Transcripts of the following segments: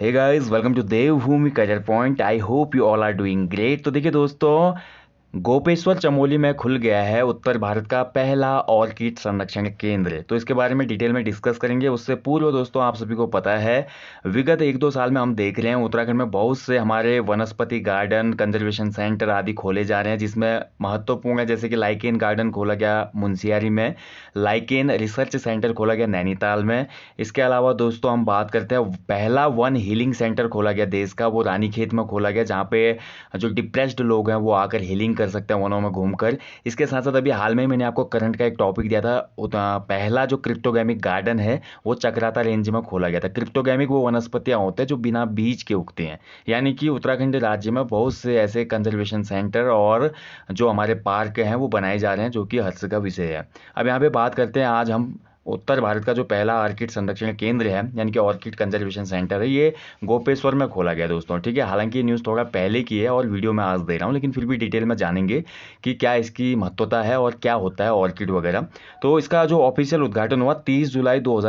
hey guys welcome to Devbhoomi career point I hope you all are doing great तो देखिए दोस्तों गोपेश्वर चमोली में खुल गया है उत्तर भारत का पहला ऑर्किड संरक्षण केंद्र तो इसके बारे में डिटेल में डिस्कस करेंगे उससे पूर्व दोस्तों आप सभी को पता है विगत एक दो साल में हम देख रहे हैं उत्तराखंड में बहुत से हमारे वनस्पति गार्डन कंजर्वेशन सेंटर आदि खोले जा रहे हैं जिसमें महत्वपूर्ण है जैसे कि लाइकेन गार्डन खोला गया मुंशियारी में लाइकेन रिसर्च सेंटर खोला गया नैनीताल में इसके अलावा दोस्तों हम बात करते हैं पहला वन हीलिंग सेंटर खोला गया देश का वो रानीखेत में खोला गया जहाँ पे जो डिप्रेस्ड लोग हैं वो आकर हीलिंग ट्रेडिंग कर सकते हैं वन में घूमकर इसके साथ साथ अभी हाल में ही मैंने आपको करंट का एक टॉपिक दिया था पहला जो क्रिप्टोगैमिक गार्डन है वो चक्राता रेंज में खोला गया था क्रिप्टोगैमिक वो वनस्पतियाँ होते हैं जो बिना बीज के उगते हैं यानी कि उत्तराखंड राज्य में बहुत से ऐसे कंजर्वेशन सेंटर और जो हमारे पार्क हैं वो बनाए जा रहे हैं जो कि हर्ष का विषय है अब यहाँ पर बात करते हैं आज हम उत्तर भारत का जो पहला ऑर्किड संरक्षण केंद्र है यानी कि ऑर्किड कंजर्वेशन सेंटर है ये गोपेश्वर में खोला गया दोस्तों ठीक है हालांकि ये न्यूज़ थोड़ा पहले की है और वीडियो में आज दे रहा हूँ लेकिन फिर भी डिटेल में जानेंगे कि क्या इसकी महत्वता है और क्या होता है ऑर्किड वगैरह तो इसका जो ऑफिशियल उद्घाटन हुआ तीस जुलाई दो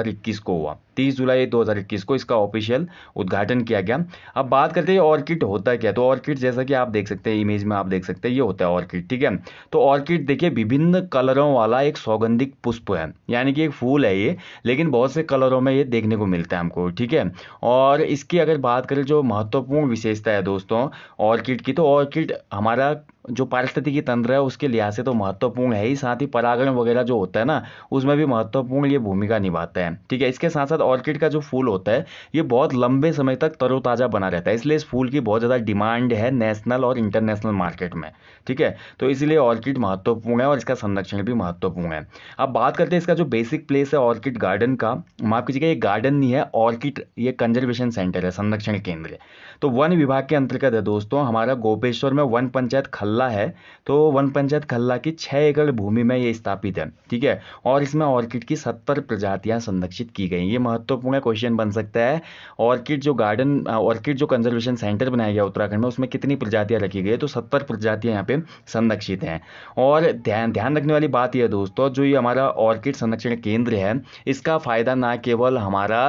को हुआ 30 जुलाई 2021 को इसका ऑफिशियल उद्घाटन किया गया अब बात करते हैं ऑर्किड होता है क्या तो ऑर्किड जैसा कि आप देख सकते हैं इमेज में आप देख सकते हैं ये होता है ऑर्किड ठीक है तो ऑर्किड देखिए विभिन्न कलरों वाला एक सौगंधिक पुष्प है यानी कि एक फूल है ये लेकिन बहुत से कलरों में ये देखने को मिलता है हमको ठीक है और इसकी अगर बात करें जो महत्वपूर्ण विशेषता है दोस्तों ऑर्किड की तो ऑर्किड हमारा जो पारिस्थितिकी तंत्र है उसके लिहाज से तो महत्वपूर्ण है ही साथ ही परागण वगैरह जो होता है ना उसमें भी महत्वपूर्ण ये भूमिका निभाता है ठीक है इसके साथ साथ ऑर्किड का जो फूल होता है ये बहुत लंबे समय तक तरोताज़ा बना रहता है इसलिए इस फूल की बहुत ज़्यादा डिमांड है नेशनल और इंटरनेशनल मार्केट में ठीक है तो इसलिए ऑर्किड महत्वपूर्ण है और इसका संरक्षण भी महत्वपूर्ण है अब बात करते हैं इसका जो बेसिक प्लेस है ऑर्किड गार्डन का माफ कीजिएगा ये गार्डन नहीं है ऑर्किड ये कंजर्वेशन सेंटर है संरक्षण केंद्र तो वन विभाग के अंतर्गत है दोस्तों हमारा गोपेश्वर में वन पंचायत खल्ला खल्ला है तो वन पंचायत खल्ला की छः एकड़ भूमि में ये स्थापित है ठीक है और इसमें ऑर्किड की सत्तर प्रजातियां संरक्षित की गई ये महत्वपूर्ण क्वेश्चन बन सकता है ऑर्किड जो गार्डन ऑर्किड जो कंजर्वेशन सेंटर बनाया गया उत्तराखंड में उसमें कितनी प्रजातियाँ रखी गई है तो सत्तर प्रजातियाँ यहाँ पे संरक्षित हैं और ध्यान ध्यान रखने वाली बात यह दोस्तों जो ये हमारा ऑर्किड संरक्षण केंद्र है इसका फ़ायदा ना केवल हमारा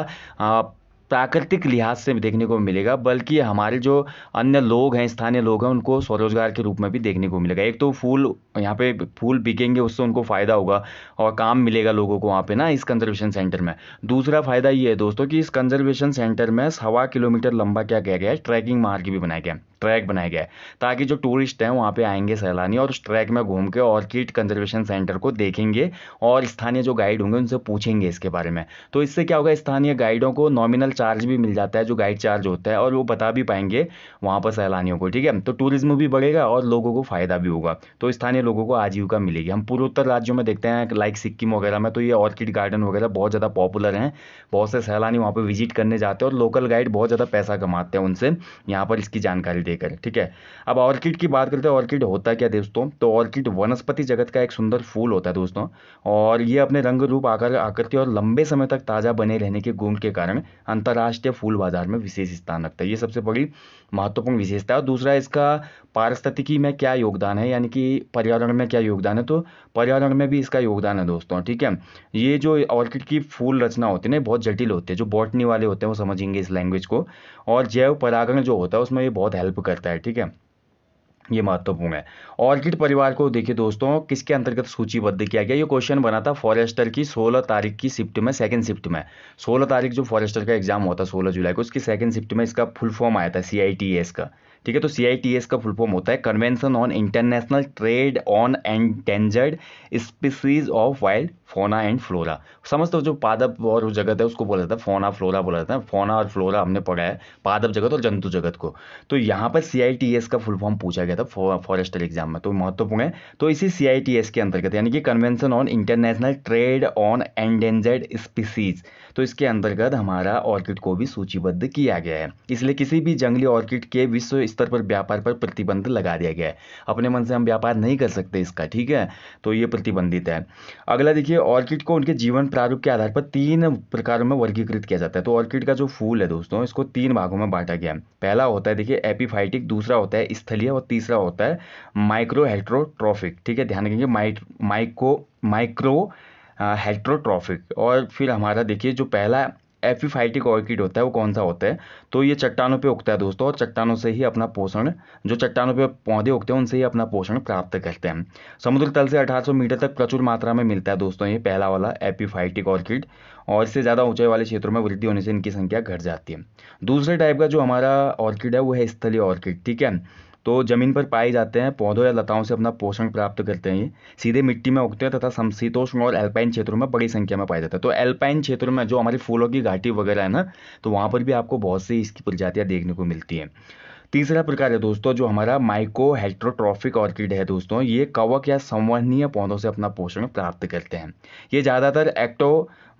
प्राकृतिक लिहाज से देखने को मिलेगा बल्कि हमारे जो अन्य लोग हैं स्थानीय लोग हैं उनको स्वरोजगार के रूप में भी देखने को मिलेगा एक तो फूल यहाँ पे फूल बिकेंगे उससे उनको फ़ायदा होगा और काम मिलेगा लोगों को वहाँ पे ना इस कंजर्वेशन सेंटर में दूसरा फ़ायदा ये है दोस्तों कि इस कंजर्वेशन सेंटर में सवा किलोमीटर लंबा क्या कह गया है ट्रैकिंग मार्ग भी बनाया गया है ट्रैक बनाया गया है ताकि जो टूरिस्ट हैं वहाँ पे आएंगे सैलानी और उस ट्रैक में घूम के ऑर्किड कंजर्वेशन सेंटर को देखेंगे और स्थानीय जो गाइड होंगे उनसे पूछेंगे इसके बारे में तो इससे क्या होगा स्थानीय गाइडों को नॉमिनल चार्ज भी मिल जाता है जो गाइड चार्ज होता है और वो बता भी पाएंगे वहाँ पर सैलानियों को ठीक है तो टूरिज्म भी बढ़ेगा और लोगों को फ़ायदा भी होगा तो स्थानीय लोगों को आजीविका मिलेगी हम पूर्वोत्तर राज्यों में देखते हैं लाइक सिक्किम वगैरह में तो ये ऑर्किड गार्डन वगैरह बहुत ज़्यादा पॉपुलर हैं बहुत से सैलानी वहाँ पर विजिट करने जाते हैं और लोकल गाइड बहुत ज़्यादा पैसा कमाते हैं उनसे यहाँ पर इसकी जानकारी देकर ठीक है अब ऑर्किड की बात करते हैं ऑर्किड होता क्या दोस्तों तो ऑर्किड वनस्पति जगत का एक सुंदर फूल होता है दोस्तों और ये अपने रंग रूप आकार आकृति और लंबे समय तक ताज़ा बने रहने के गुण के कारण अंतर्राष्ट्रीय फूल बाजार में विशेष स्थान रखता है ये सबसे बड़ी महत्वपूर्ण विशेषता है और दूसरा इसका पारिस्थितिकी में क्या योगदान है यानी कि पर्यावरण में क्या योगदान है तो पर्यावरण में भी इसका योगदान है दोस्तों ठीक है ये जो ऑर्किड की फूल रचना होती है ना बहुत जटिल होती है जो बॉटनी वाले होते हैं वो समझेंगे इस लैंग्वेज को और जैव परागण जो होता है उसमें ये बहुत हेल्प करता है ठीक है ये महत्वपूर्ण है ऑर्किड परिवार को देखिए दोस्तों किसके अंतर्गत सूचीबद्ध किया गया ये क्वेश्चन बना था फॉरेस्टर की 16 तारीख की शिफ्ट में सेकंड शिफ्ट में 16 तारीख जो फॉरेस्टर का एग्जाम होता है 16 जुलाई को उसकी सेकंड शिफ्ट में इसका फुल फॉर्म आया था सी का ठीक है तो सी का फुल फॉर्म होता है convention on international trade on endangered species of wild fauna and flora समझते हो जो पादप और वो जगत है उसको बोला जाता है फोना फ्लोरा बोला जाता है फोना और फ्लोरा हमने पढ़ा है पादप जगत और जंतु जगत को तो यहाँ पर सी का फुल फॉर्म पूछा गया था फॉरेस्टल एग्जाम में तो महत्वपूर्ण है तो इसी सी के अंतर्गत यानी कि convention on international trade on endangered species तो इसके अंतर्गत हमारा ऑर्किड को भी सूचीबद्ध किया गया है इसलिए किसी भी जंगली ऑर्किड के विश्व स्तर पर व्यापार पर प्रतिबंध लगा दिया गया है अपने मन से हम व्यापार नहीं कर सकते इसका ठीक है तो ये प्रतिबंधित है अगला देखिए ऑर्किड को उनके जीवन प्रारूप के आधार पर तीन प्रकारों में वर्गीकृत किया जाता है तो ऑर्किड का जो फूल है दोस्तों इसको तीन भागों में बांटा गया है पहला होता है देखिए एपीफाइटिक दूसरा होता है स्थलीय और तीसरा होता है माइक्रोहेट्रोट्रॉफिक ठीक है ध्यान रखेंगे माइक्रो माइक्रो हेट्रोट्रॉफिक और फिर हमारा देखिए जो पहला एपीफाइटिक ऑर्किड होता है वो कौन सा होता है तो ये चट्टानों पे उगता है दोस्तों और चट्टानों से ही अपना पोषण जो चट्टानों पे पौधे उगते हैं उनसे ही अपना पोषण प्राप्त करते हैं समुद्र तल से 1800 मीटर तक प्रचुर मात्रा में मिलता है दोस्तों ये पहला वाला एपीफाइटिक ऑर्किड और इससे ज़्यादा ऊंचाई वाले क्षेत्रों में वृद्धि होने से इनकी संख्या घट जाती है दूसरे टाइप का जो हमारा ऑर्किड है वो है स्थलीय ऑर्किड ठीक है तो ज़मीन पर पाए जाते हैं पौधों या लताओं से अपना पोषण प्राप्त करते हैं ये सीधे मिट्टी में उगते हैं तथा समशीतोष्ण और एल्पाइन क्षेत्रों में बड़ी संख्या में पाया जाता है तो एल्पाइन क्षेत्रों में जो हमारी फूलों की घाटी वगैरह है ना तो वहाँ पर भी आपको बहुत सी इसकी प्रजातियाँ देखने को मिलती हैं तीसरा प्रकार है दोस्तों जो हमारा माइको हेट्रोट्रॉफिक ऑर्किड है दोस्तों ये कवक या संवहनीय पौधों से अपना पोषण प्राप्त करते हैं ये ज़्यादातर एक्टो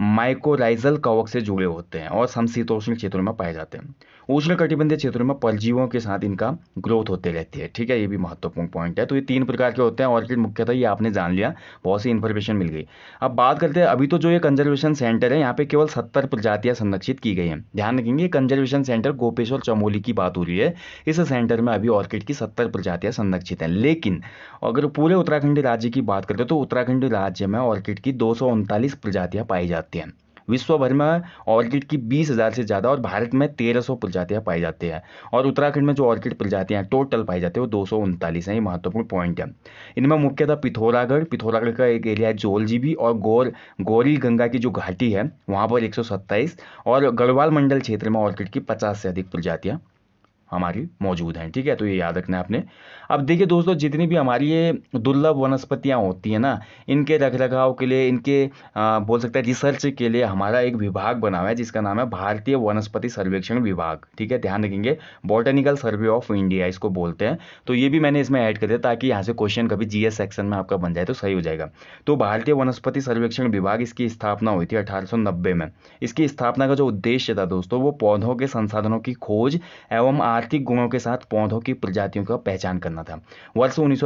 माइकोराइजल कवक से जुड़े होते हैं और समशीतोष्ण क्षेत्रों में पाए जाते हैं उष्ण कटिबंधीय क्षेत्रों में परजीवों के साथ इनका ग्रोथ होते रहती है ठीक है ये भी महत्वपूर्ण पॉइंट है तो ये तीन प्रकार के होते हैं ऑर्किड मुख्यतः ये आपने जान लिया बहुत सी इन्फॉर्मेशन मिल गई अब बात करते हैं अभी तो जो ये कंजर्वेशन सेंटर है यहाँ पे केवल सत्तर प्रजातियाँ संरक्षित की गई हैं ध्यान रखेंगे कंजर्वेशन सेंटर गोपेश्वर चमोली की बात हो रही है इस सेंटर में अभी ऑर्किड की सत्तर प्रजातियाँ संरक्षित हैं लेकिन अगर पूरे उत्तराखंड राज्य की बात करते तो उत्तराखंड राज्य में ऑर्किड की दो प्रजातियाँ पाई जाती प्रजातियाँ विश्व भर में ऑर्किड की बीस हज़ार से ज़्यादा और भारत में तेरह सौ प्रजातियाँ पाई जाती हैं और उत्तराखंड में जो ऑर्किड प्रजातियाँ टोटल पाई जाती है वो दो सौ उनतालीस हैं ये महत्वपूर्ण पॉइंट है इनमें मुख्यतः पिथौरागढ़ पिथौरागढ़ का एक एरिया है जोलजीबी और गौर गौरी गंगा की जो घाटी है वहाँ पर एक सौ सत्ताईस और गढ़वाल मंडल क्षेत्र में ऑर्किड की पचास से अधिक प्रजातियाँ हमारी मौजूद हैं ठीक है तो ये याद रखना है आपने अब देखिए दोस्तों जितनी भी हमारी ये दुर्लभ वनस्पतियाँ होती हैं ना इनके रख रखाव के लिए इनके आ, बोल सकते हैं रिसर्च के लिए हमारा एक विभाग बना हुआ है जिसका नाम है भारतीय वनस्पति सर्वेक्षण विभाग ठीक है ध्यान रखेंगे बॉटेनिकल सर्वे ऑफ इंडिया इसको बोलते हैं तो ये भी मैंने इसमें ऐड कर दिया ताकि यहाँ से क्वेश्चन कभी जी सेक्शन में आपका बन जाए तो सही हो जाएगा तो भारतीय वनस्पति सर्वेक्षण विभाग इसकी स्थापना हुई थी अठारह में इसकी स्थापना का जो उद्देश्य था दोस्तों वो पौधों के संसाधनों की खोज एवं आर्थिक गुणों के साथ पौधों की प्रजातियों का पहचान करना था वर्ष उन्नीस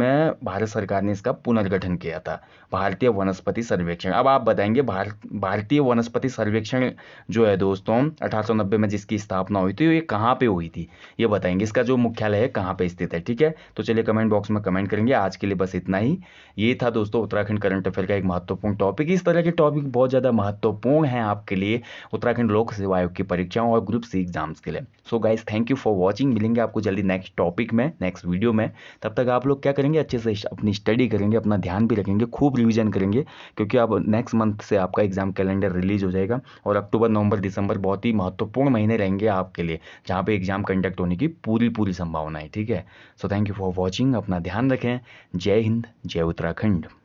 में भारत सरकार ने इसका पुनर्गठन किया था भारतीय वनस्पति सर्वेक्षण अब आप बताएंगे भारतीय वनस्पति सर्वेक्षण जो है दोस्तों अठारह में जिसकी स्थापना हुई थी ये कहाँ पे हुई थी ये बताएंगे इसका जो मुख्यालय है कहाँ पे स्थित है ठीक है तो चलिए कमेंट बॉक्स में कमेंट करेंगे आज के लिए बस इतना ही ये था दोस्तों उत्तराखंड करंट अफेयर का एक महत्वपूर्ण टॉपिक इस तरह के टॉपिक बहुत ज़्यादा महत्वपूर्ण है आपके लिए उत्तराखंड लोक सेवा आयोग की परीक्षाओं और ग्रुप सी एग्जाम्स के लिए so guys thank thank you for watching मिलेंगे आपको जल्दी नेक्स्ट टॉपिक में नेक्स्ट वीडियो में तब तक आप लोग क्या करेंगे अच्छे से अपनी स्टडी करेंगे अपना ध्यान भी रखेंगे खूब रिविजन करेंगे क्योंकि अब नेक्स्ट मंथ से आपका एग्जाम कैलेंडर रिलीज हो जाएगा और अक्टूबर नवंबर दिसंबर बहुत ही महत्वपूर्ण महीने रहेंगे आपके लिए जहाँ पर एग्जाम कंडक्ट होने की पूरी पूरी संभावना है ठीक है so thank you for watching अपना ध्यान रखें जय हिंद जय उत्तराखंड